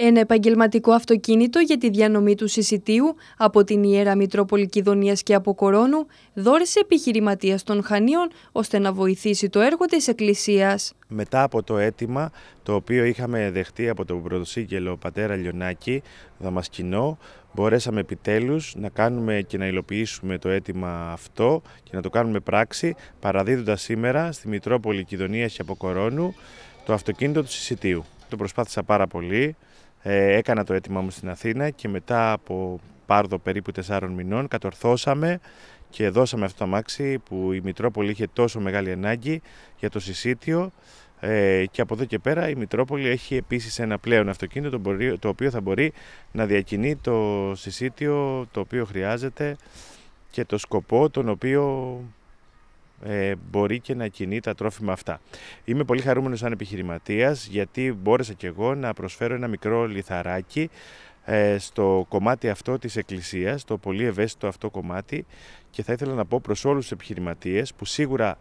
Ένα επαγγελματικό αυτοκίνητο για τη διανομή του συσιτίου από την Ιερά Μητρόπολη Κιδωνία και από Κορώνου δώρησε επιχειρηματίας των Χανίων ώστε να βοηθήσει το έργο της Εκκλησίας. Μετά από το αίτημα το οποίο είχαμε δεχτεί από τον πρωτοσύγκελο πατέρα Λιονάκη Δαμασκηνό μπορέσαμε επιτέλους να κάνουμε και να υλοποιήσουμε το αίτημα αυτό και να το κάνουμε πράξη παραδίδοντας σήμερα στη Μητρόπολη Κιδωνία και από το αυτοκίνητο του συσιτίου. Το προσπάθησα πάρα πολύ. Ε, έκανα το αίτημά μου στην Αθήνα και μετά από πάρδο περίπου 4 μηνών κατορθώσαμε και δώσαμε αυτό το αμάξι που η Μητρόπολη είχε τόσο μεγάλη ανάγκη για το συσίτιο ε, και από εδώ και πέρα η Μητρόπολη έχει επίσης ένα πλέον αυτοκίνητο το οποίο θα μπορεί να διακινεί το συσίτιο το οποίο χρειάζεται και το σκοπό τον οποίο ε, μπορεί και να κινεί τα τρόφιμα αυτά. Είμαι πολύ χαρούμενος σαν επιχειρηματίας γιατί μπόρεσα και εγώ να προσφέρω ένα μικρό λιθαράκι ε, στο κομμάτι αυτό της εκκλησίας, το πολύ ευαίσθητο αυτό κομμάτι και θα ήθελα να πω προς όλους τους επιχειρηματίες που σίγουρα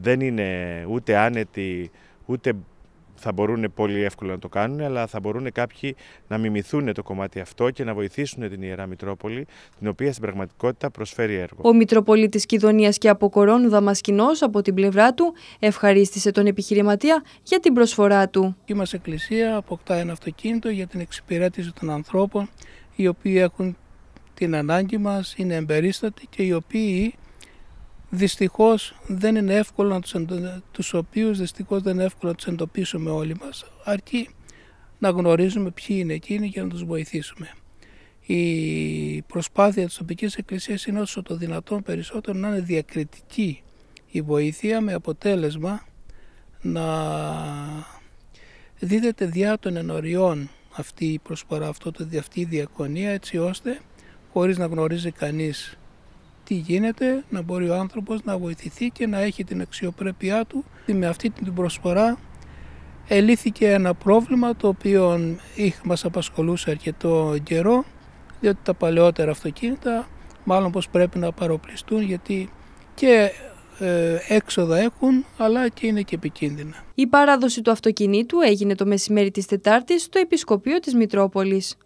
δεν είναι ούτε άνετοι, ούτε θα μπορούν πολύ εύκολα να το κάνουν, αλλά θα μπορούν κάποιοι να μιμηθούν το κομμάτι αυτό και να βοηθήσουν την Ιερά Μητρόπολη, την οποία στην πραγματικότητα προσφέρει έργο. Ο Μητροπολίτης Κιδωνίας και Αποκορών δαμασκινό από την πλευρά του, ευχαρίστησε τον επιχειρηματία για την προσφορά του. Η Εκκλησία αποκτά ένα αυτοκίνητο για την εξυπηρέτηση των ανθρώπων, οι οποίοι έχουν την ανάγκη μας, είναι εμπερίστατοι και οι οποίοι δυστυχώς δεν είναι εύκολο να τους, δεν είναι εύκολο να τους εντοπίσουμε όλοι μας αρκεί να γνωρίζουμε ποιοι είναι εκείνοι και να τους βοηθήσουμε. Η προσπάθεια της τοπικής εκκλησίας είναι όσο το δυνατόν περισσότερο να είναι διακριτική η βοήθεια με αποτέλεσμα να δίδεται διά των ενοριών αυτή η προσπαρά, αυτή η διακονία έτσι ώστε χωρίς να γνωρίζει κανείς τι γίνεται, να μπορεί ο άνθρωπος να βοηθηθεί και να έχει την αξιοπρέπειά του. Με αυτή την προσφορά ελήθηκε ένα πρόβλημα το οποίο μας απασχολούσε αρκετό καιρό, διότι τα παλαιότερα αυτοκίνητα μάλλον πως πρέπει να παροπλιστούν γιατί και ε, έξοδα έχουν αλλά και είναι και επικίνδυνα. Η παράδοση του αυτοκινήτου έγινε το μεσημέρι της Τετάρτης στο Επισκοπείο της Μητρόπολης.